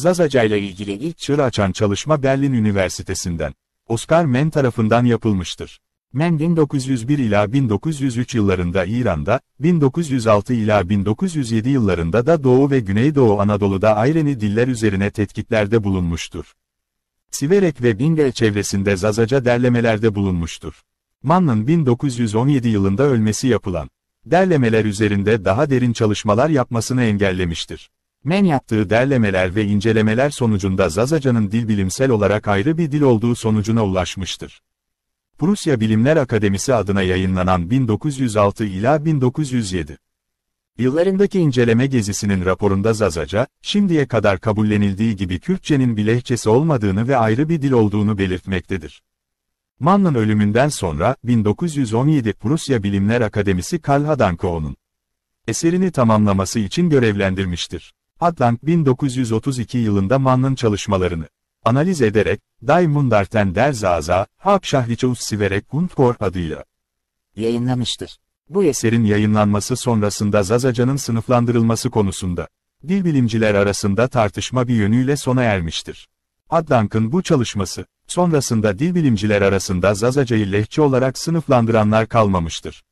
Zazaca ile ilgili ilk çığır açan çalışma Berlin Üniversitesi'nden, Oscar Mann tarafından yapılmıştır. Men 1901 ila 1903 yıllarında İran'da, 1906 ila 1907 yıllarında da Doğu ve Güneydoğu Anadolu'da ayreni diller üzerine tetkiklerde bulunmuştur. Siverek ve Bingel çevresinde Zazaca derlemelerde bulunmuştur. Mann'ın 1917 yılında ölmesi yapılan derlemeler üzerinde daha derin çalışmalar yapmasını engellemiştir. Men yaptığı derlemeler ve incelemeler sonucunda Zazaca'nın dil bilimsel olarak ayrı bir dil olduğu sonucuna ulaşmıştır. Prusya Bilimler Akademisi adına yayınlanan 1906 ila 1907 yıllarındaki inceleme gezisinin raporunda Zazaca, şimdiye kadar kabullenildiği gibi Kürtçenin bir lehçesi olmadığını ve ayrı bir dil olduğunu belirtmektedir. Mann'ın ölümünden sonra, 1917 Prusya Bilimler Akademisi Karl Hadanko'nun eserini tamamlaması için görevlendirmiştir. Hatland 1932 yılında Mann'ın çalışmalarını analiz ederek, Die der Zaza, Habşahriçe Ussiverek und adıyla yayınlamıştır. Bu eserin yayınlanması sonrasında Zazaca'nın sınıflandırılması konusunda dil bilimciler arasında tartışma bir yönüyle sona ermiştir. Adlankın bu çalışması, sonrasında dil bilimciler arasında Zazaca'yı lehçe olarak sınıflandıranlar kalmamıştır.